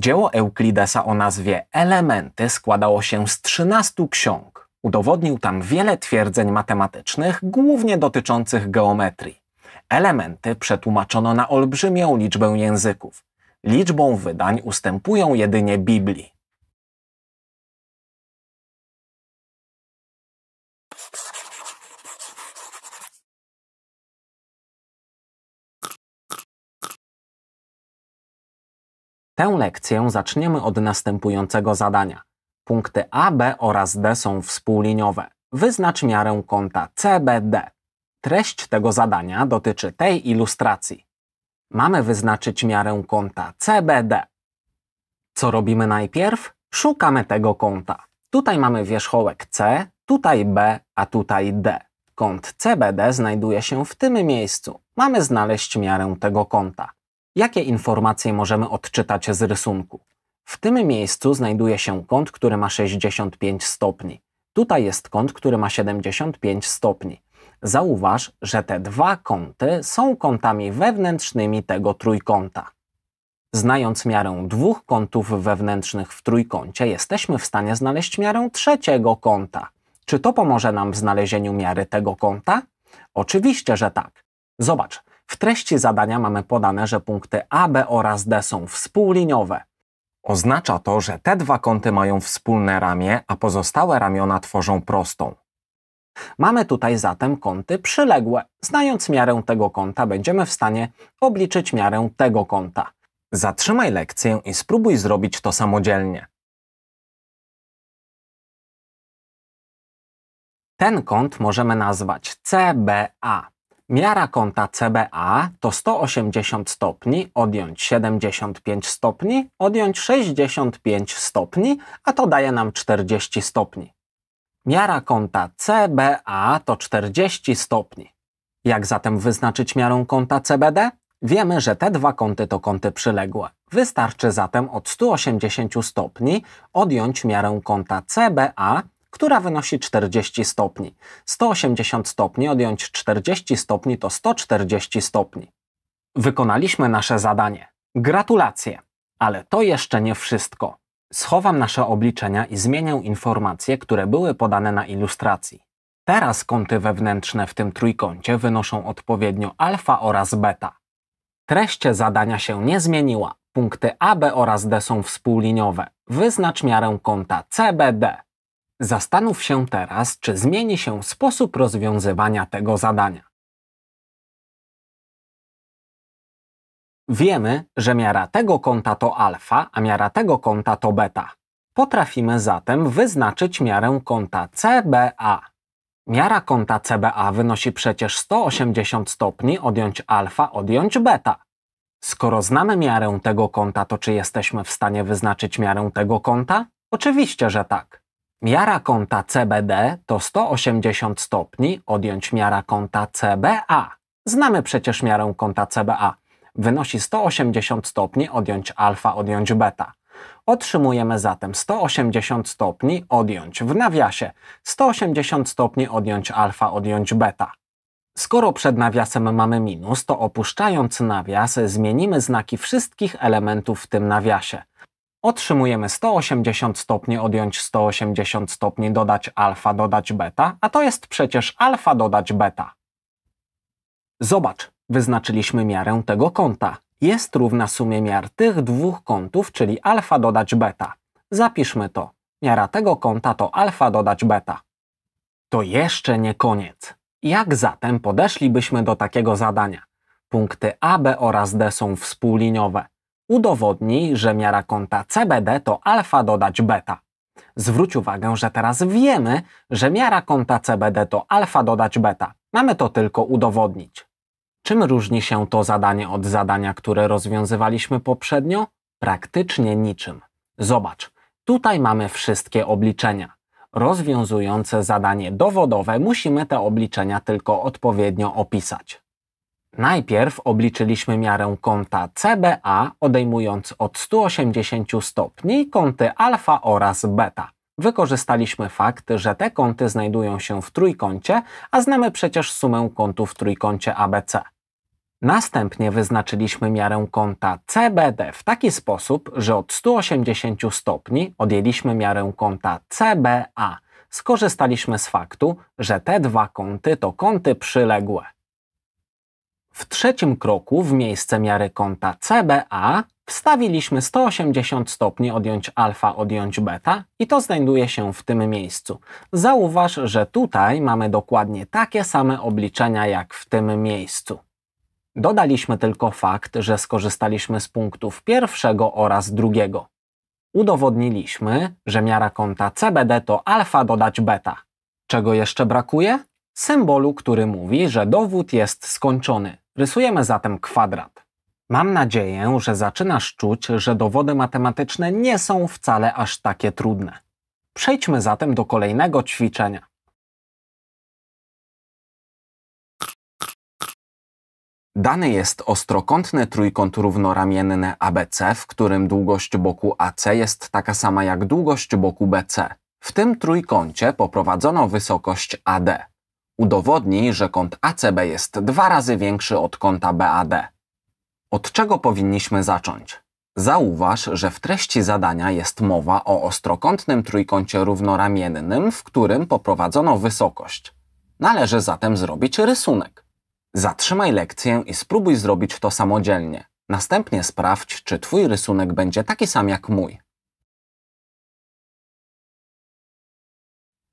Dzieło Euklidesa o nazwie Elementy składało się z 13 ksiąg. Udowodnił tam wiele twierdzeń matematycznych, głównie dotyczących geometrii. Elementy przetłumaczono na olbrzymią liczbę języków. Liczbą wydań ustępują jedynie Biblii. Tę lekcję zaczniemy od następującego zadania. Punkty A, B oraz D są współliniowe. Wyznacz miarę kąta CBD. Treść tego zadania dotyczy tej ilustracji. Mamy wyznaczyć miarę kąta CBD. Co robimy najpierw? Szukamy tego kąta. Tutaj mamy wierzchołek C, tutaj B, a tutaj D. Kąt CBD znajduje się w tym miejscu. Mamy znaleźć miarę tego kąta. Jakie informacje możemy odczytać z rysunku? W tym miejscu znajduje się kąt, który ma 65 stopni. Tutaj jest kąt, który ma 75 stopni. Zauważ, że te dwa kąty są kątami wewnętrznymi tego trójkąta. Znając miarę dwóch kątów wewnętrznych w trójkącie, jesteśmy w stanie znaleźć miarę trzeciego kąta. Czy to pomoże nam w znalezieniu miary tego kąta? Oczywiście, że tak. Zobacz, w treści zadania mamy podane, że punkty A, B oraz D są współliniowe. Oznacza to, że te dwa kąty mają wspólne ramię, a pozostałe ramiona tworzą prostą. Mamy tutaj zatem kąty przyległe. Znając miarę tego kąta, będziemy w stanie obliczyć miarę tego kąta. Zatrzymaj lekcję i spróbuj zrobić to samodzielnie. Ten kąt możemy nazwać CBA. Miara kąta CBA to 180 stopni, odjąć 75 stopni, odjąć 65 stopni, a to daje nam 40 stopni. Miara kąta CBA to 40 stopni. Jak zatem wyznaczyć miarę kąta CBD? Wiemy, że te dwa kąty to kąty przyległe. Wystarczy zatem od 180 stopni odjąć miarę kąta CBA która wynosi 40 stopni. 180 stopni odjąć 40 stopni to 140 stopni. Wykonaliśmy nasze zadanie. Gratulacje! Ale to jeszcze nie wszystko. Schowam nasze obliczenia i zmienię informacje, które były podane na ilustracji. Teraz kąty wewnętrzne w tym trójkącie wynoszą odpowiednio alfa oraz beta. Treść zadania się nie zmieniła. Punkty A, B oraz D są współliniowe. Wyznacz miarę kąta CBD. Zastanów się teraz, czy zmieni się sposób rozwiązywania tego zadania. Wiemy, że miara tego kąta to alfa, a miara tego kąta to beta. Potrafimy zatem wyznaczyć miarę kąta CBA. Miara kąta CBA wynosi przecież 180 stopni odjąć alfa odjąć beta. Skoro znamy miarę tego kąta, to czy jesteśmy w stanie wyznaczyć miarę tego kąta? Oczywiście, że tak. Miara kąta CBD to 180 stopni odjąć miara kąta CBA. Znamy przecież miarę kąta CBA. Wynosi 180 stopni odjąć alfa odjąć beta. Otrzymujemy zatem 180 stopni odjąć w nawiasie 180 stopni odjąć alfa odjąć beta. Skoro przed nawiasem mamy minus, to opuszczając nawias zmienimy znaki wszystkich elementów w tym nawiasie otrzymujemy 180 stopni, odjąć 180 stopni, dodać alfa, dodać beta, a to jest przecież alfa dodać beta. Zobacz, wyznaczyliśmy miarę tego kąta. Jest równa sumie miar tych dwóch kątów, czyli alfa dodać beta. Zapiszmy to. Miara tego kąta to alfa dodać beta. To jeszcze nie koniec. Jak zatem podeszlibyśmy do takiego zadania? Punkty A, B oraz D są współliniowe udowodni, że miara kąta CBD to alfa dodać beta. Zwróć uwagę, że teraz wiemy, że miara kąta CBD to alfa dodać beta. Mamy to tylko udowodnić. Czym różni się to zadanie od zadania, które rozwiązywaliśmy poprzednio? Praktycznie niczym. Zobacz, tutaj mamy wszystkie obliczenia. Rozwiązujące zadanie dowodowe musimy te obliczenia tylko odpowiednio opisać. Najpierw obliczyliśmy miarę kąta CBA odejmując od 180 stopni kąty alfa oraz beta. Wykorzystaliśmy fakt, że te kąty znajdują się w trójkącie, a znamy przecież sumę kątów w trójkącie ABC. Następnie wyznaczyliśmy miarę kąta CBD w taki sposób, że od 180 stopni odjęliśmy miarę kąta CBA. Skorzystaliśmy z faktu, że te dwa kąty to kąty przyległe. W trzecim kroku w miejsce miary kąta CBA wstawiliśmy 180 stopni odjąć alfa odjąć beta i to znajduje się w tym miejscu. Zauważ, że tutaj mamy dokładnie takie same obliczenia jak w tym miejscu. Dodaliśmy tylko fakt, że skorzystaliśmy z punktów pierwszego oraz drugiego. Udowodniliśmy, że miara kąta CBD to alfa dodać beta. Czego jeszcze brakuje? Symbolu, który mówi, że dowód jest skończony. Rysujemy zatem kwadrat. Mam nadzieję, że zaczynasz czuć, że dowody matematyczne nie są wcale aż takie trudne. Przejdźmy zatem do kolejnego ćwiczenia. Dany jest ostrokątny trójkąt równoramienny ABC, w którym długość boku AC jest taka sama jak długość boku BC. W tym trójkącie poprowadzono wysokość AD udowodni, że kąt ACB jest dwa razy większy od kąta BAD. Od czego powinniśmy zacząć? Zauważ, że w treści zadania jest mowa o ostrokątnym trójkącie równoramiennym, w którym poprowadzono wysokość. Należy zatem zrobić rysunek. Zatrzymaj lekcję i spróbuj zrobić to samodzielnie. Następnie sprawdź, czy Twój rysunek będzie taki sam jak mój.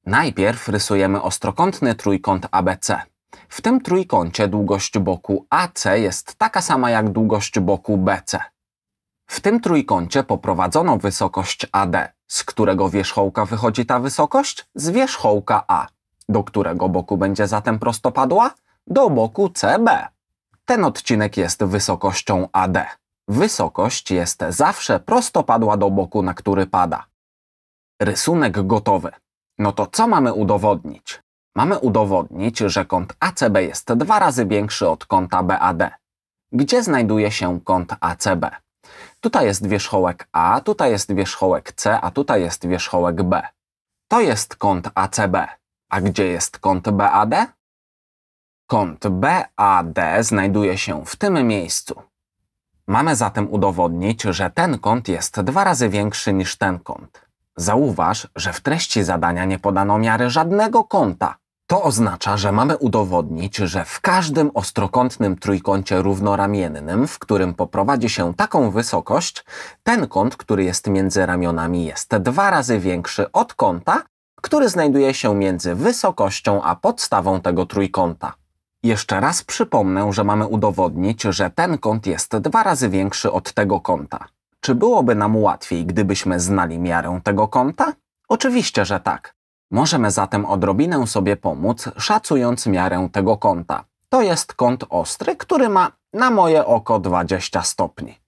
Najpierw rysujemy ostrokątny trójkąt ABC. W tym trójkącie długość boku AC jest taka sama jak długość boku BC. W tym trójkącie poprowadzono wysokość AD, z którego wierzchołka wychodzi ta wysokość? Z wierzchołka A. Do którego boku będzie zatem prostopadła? Do boku CB. Ten odcinek jest wysokością AD. Wysokość jest zawsze prostopadła do boku, na który pada. Rysunek gotowy. No to co mamy udowodnić? Mamy udowodnić, że kąt ACB jest dwa razy większy od kąta BAD. Gdzie znajduje się kąt ACB? Tutaj jest wierzchołek A, tutaj jest wierzchołek C, a tutaj jest wierzchołek B. To jest kąt ACB. A gdzie jest kąt BAD? Kąt BAD znajduje się w tym miejscu. Mamy zatem udowodnić, że ten kąt jest dwa razy większy niż ten kąt. Zauważ, że w treści zadania nie podano miary żadnego kąta. To oznacza, że mamy udowodnić, że w każdym ostrokątnym trójkącie równoramiennym, w którym poprowadzi się taką wysokość, ten kąt, który jest między ramionami, jest dwa razy większy od kąta, który znajduje się między wysokością a podstawą tego trójkąta. Jeszcze raz przypomnę, że mamy udowodnić, że ten kąt jest dwa razy większy od tego kąta. Czy byłoby nam łatwiej, gdybyśmy znali miarę tego kąta? Oczywiście, że tak. Możemy zatem odrobinę sobie pomóc, szacując miarę tego kąta. To jest kąt ostry, który ma na moje oko 20 stopni.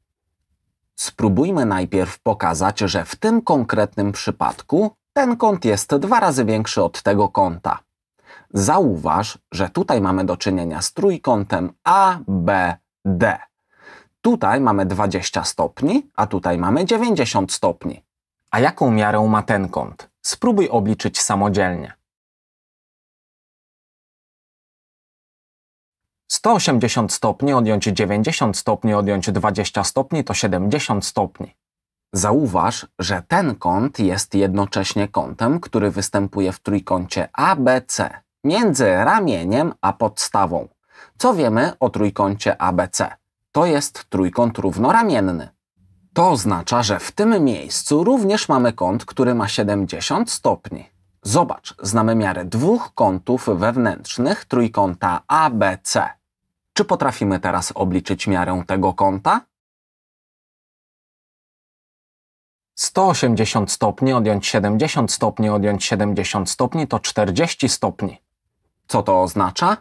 Spróbujmy najpierw pokazać, że w tym konkretnym przypadku ten kąt jest dwa razy większy od tego kąta. Zauważ, że tutaj mamy do czynienia z trójkątem ABD. Tutaj mamy 20 stopni, a tutaj mamy 90 stopni. A jaką miarę ma ten kąt? Spróbuj obliczyć samodzielnie. 180 stopni odjąć 90 stopni odjąć 20 stopni to 70 stopni. Zauważ, że ten kąt jest jednocześnie kątem, który występuje w trójkącie ABC między ramieniem a podstawą. Co wiemy o trójkącie ABC? to jest trójkąt równoramienny. To oznacza, że w tym miejscu również mamy kąt, który ma 70 stopni. Zobacz, znamy miarę dwóch kątów wewnętrznych trójkąta ABC. Czy potrafimy teraz obliczyć miarę tego kąta? 180 stopni odjąć 70 stopni odjąć 70 stopni to 40 stopni. Co to oznacza?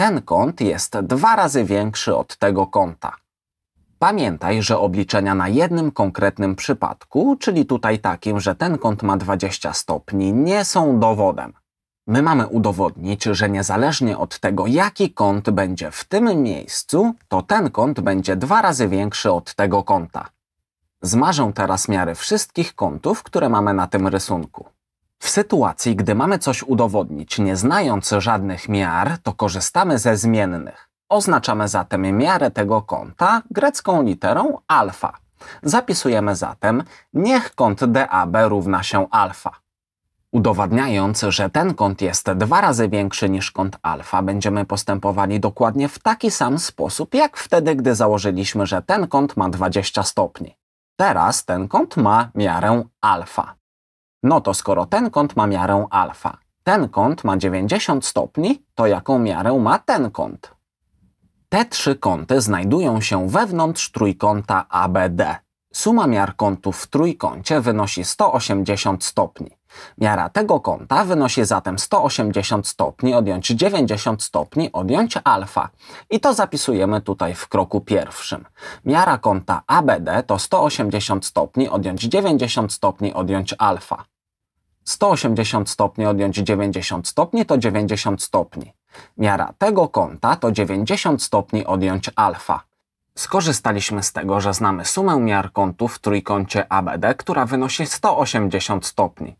ten kąt jest dwa razy większy od tego kąta. Pamiętaj, że obliczenia na jednym konkretnym przypadku, czyli tutaj takim, że ten kąt ma 20 stopni, nie są dowodem. My mamy udowodnić, że niezależnie od tego, jaki kąt będzie w tym miejscu, to ten kąt będzie dwa razy większy od tego kąta. Zmarzę teraz miary wszystkich kątów, które mamy na tym rysunku. W sytuacji, gdy mamy coś udowodnić, nie znając żadnych miar, to korzystamy ze zmiennych. Oznaczamy zatem miarę tego kąta grecką literą alfa. Zapisujemy zatem, niech kąt DAB równa się alfa. Udowadniając, że ten kąt jest dwa razy większy niż kąt alfa, będziemy postępowali dokładnie w taki sam sposób, jak wtedy, gdy założyliśmy, że ten kąt ma 20 stopni. Teraz ten kąt ma miarę alfa. No to skoro ten kąt ma miarę alfa, ten kąt ma 90 stopni, to jaką miarę ma ten kąt? Te trzy kąty znajdują się wewnątrz trójkąta ABD. Suma miar kątów w trójkącie wynosi 180 stopni. Miara tego kąta wynosi zatem 180 stopni odjąć 90 stopni odjąć alfa. I to zapisujemy tutaj w kroku pierwszym. Miara kąta ABD to 180 stopni odjąć 90 stopni odjąć alfa. 180 stopni odjąć 90 stopni to 90 stopni. Miara tego kąta to 90 stopni odjąć alfa. Skorzystaliśmy z tego, że znamy sumę miar kątów w trójkącie ABD, która wynosi 180 stopni.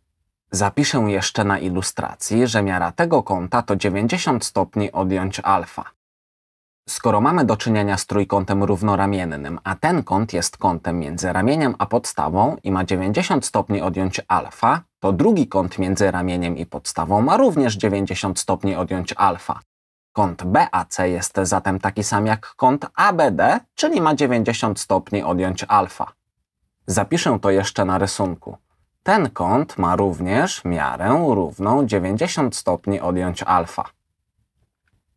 Zapiszę jeszcze na ilustracji, że miara tego kąta to 90 stopni odjąć alfa. Skoro mamy do czynienia z trójkątem równoramiennym, a ten kąt jest kątem między ramieniem a podstawą i ma 90 stopni odjąć alfa, to drugi kąt między ramieniem i podstawą ma również 90 stopni odjąć alfa. Kąt BAC jest zatem taki sam jak kąt ABD, czyli ma 90 stopni odjąć alfa. Zapiszę to jeszcze na rysunku. Ten kąt ma również miarę równą 90 stopni odjąć alfa.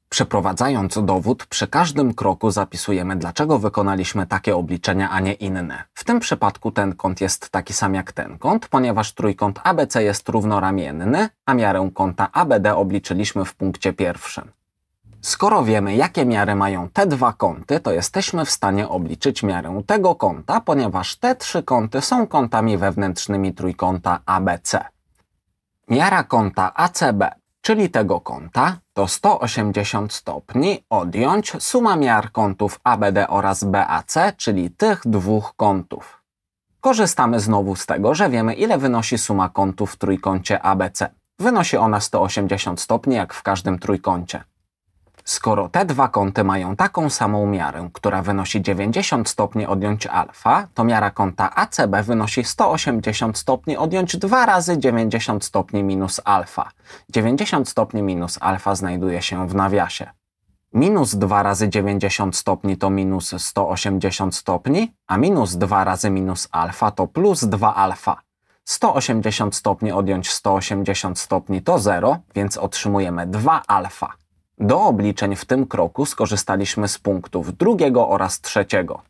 Przeprowadzając dowód, przy każdym kroku zapisujemy, dlaczego wykonaliśmy takie obliczenia, a nie inne. W tym przypadku ten kąt jest taki sam jak ten kąt, ponieważ trójkąt ABC jest równoramienny, a miarę kąta ABD obliczyliśmy w punkcie pierwszym. Skoro wiemy, jakie miary mają te dwa kąty, to jesteśmy w stanie obliczyć miarę tego kąta, ponieważ te trzy kąty są kątami wewnętrznymi trójkąta ABC. Miara kąta ACB, czyli tego kąta, to 180 stopni odjąć suma miar kątów ABD oraz BAC, czyli tych dwóch kątów. Korzystamy znowu z tego, że wiemy ile wynosi suma kątów w trójkącie ABC. Wynosi ona 180 stopni jak w każdym trójkącie. Skoro te dwa kąty mają taką samą miarę, która wynosi 90 stopni odjąć alfa, to miara kąta ACB wynosi 180 stopni odjąć 2 razy 90 stopni minus alfa. 90 stopni minus alfa znajduje się w nawiasie. Minus 2 razy 90 stopni to minus 180 stopni, a minus 2 razy minus alfa to plus 2 alfa. 180 stopni odjąć 180 stopni to 0, więc otrzymujemy 2 alfa. Do obliczeń w tym kroku skorzystaliśmy z punktów drugiego oraz trzeciego.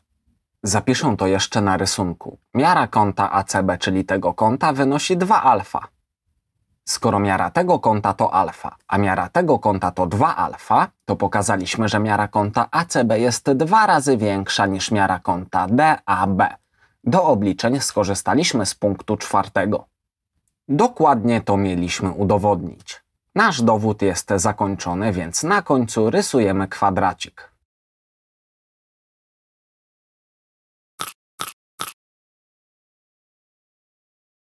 Zapiszę to jeszcze na rysunku. Miara kąta ACB, czyli tego kąta, wynosi 2 alfa. Skoro miara tego kąta to alfa, a miara tego kąta to 2 alfa, to pokazaliśmy, że miara kąta ACB jest dwa razy większa niż miara kąta DAB. Do obliczeń skorzystaliśmy z punktu czwartego. Dokładnie to mieliśmy udowodnić. Nasz dowód jest zakończony, więc na końcu rysujemy kwadracik.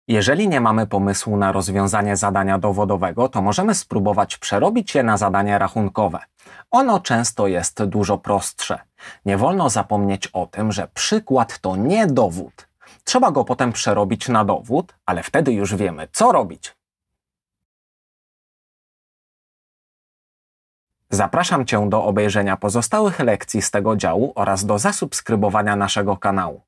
Jeżeli nie mamy pomysłu na rozwiązanie zadania dowodowego, to możemy spróbować przerobić je na zadanie rachunkowe. Ono często jest dużo prostsze. Nie wolno zapomnieć o tym, że przykład to nie dowód. Trzeba go potem przerobić na dowód, ale wtedy już wiemy, co robić. Zapraszam Cię do obejrzenia pozostałych lekcji z tego działu oraz do zasubskrybowania naszego kanału.